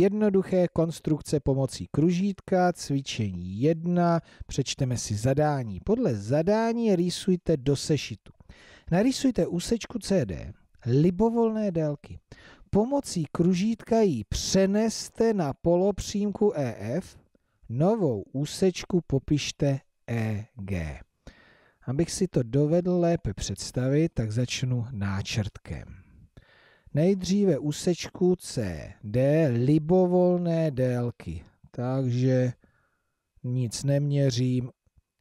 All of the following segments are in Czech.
Jednoduché konstrukce pomocí kružítka, cvičení 1, přečteme si zadání. Podle zadání rýsujte do sešitu. Narýsujte úsečku CD libovolné délky. Pomocí kružítka ji přeneste na polopřímku EF, novou úsečku popište EG. Abych si to dovedl lépe představit, tak začnu náčrtkem. Nejdříve úsečku CD libovolné délky, takže nic neměřím,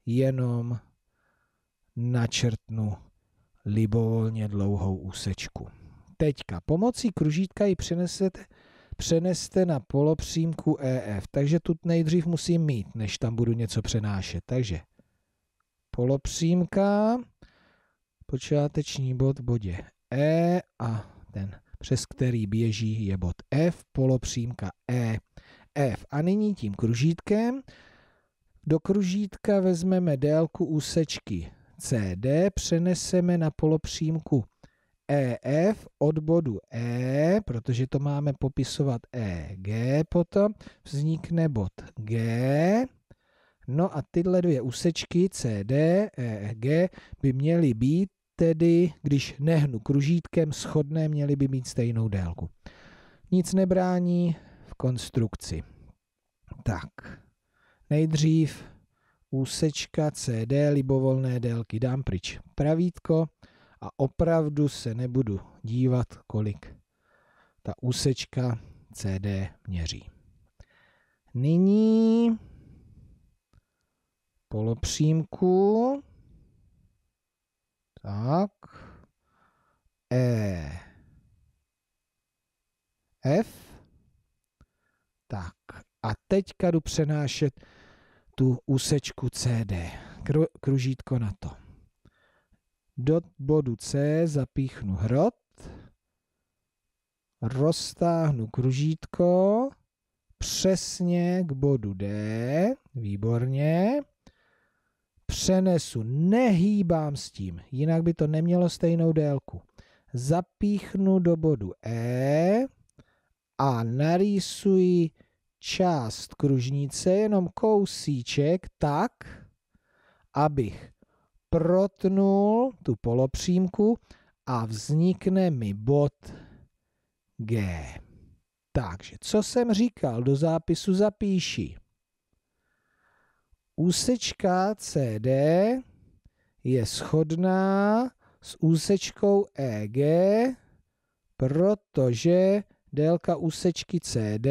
jenom načrtnu libovolně dlouhou úsečku. Teďka pomocí kružítka ji přenesete, přeneste na polopřímku EF, takže tu nejdřív musím mít, než tam budu něco přenášet. Takže polopřímka, počáteční bod v bodě E a ten, přes který běží, je bod F, polopřímka E, F. A nyní tím kružítkem do kružítka vezmeme délku úsečky CD, přeneseme na polopřímku EF od bodu E, protože to máme popisovat EG, potom vznikne bod G. No a tyhle dvě úsečky CD, EG by měly být tedy když nehnu kružítkem, schodné měly by mít stejnou délku. Nic nebrání v konstrukci. Tak, nejdřív úsečka CD libovolné délky dám pryč pravítko a opravdu se nebudu dívat, kolik ta úsečka CD měří. Nyní polopřímku tak. E. F. Tak. A teďka jdu přenášet tu úsečku CD. Kru, kružítko na to. Do bodu C zapíchnu hrot. Roztáhnu kružítko přesně k bodu D. Výborně přenesu, nehýbám s tím, jinak by to nemělo stejnou délku. Zapíchnu do bodu E a narýsuji část kružnice, jenom kousíček, tak, abych protnul tu polopřímku a vznikne mi bod G. Takže, co jsem říkal, do zápisu zapíši úsečka CD je shodná s úsečkou EG, protože délka úsečky CD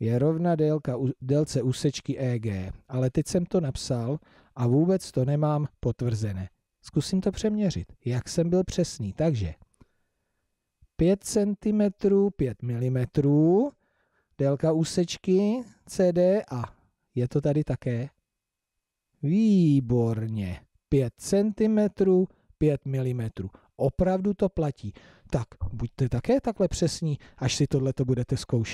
je rovna délka, délce úsečky EG. Ale teď jsem to napsal a vůbec to nemám potvrzené. Zkusím to přeměřit, jak jsem byl přesný. Takže 5 cm, 5 mm, délka úsečky CD a je to tady také? Výborně. 5 cm, 5 mm. Opravdu to platí. Tak buďte také takhle přesní, až si tohle budete zkoušet.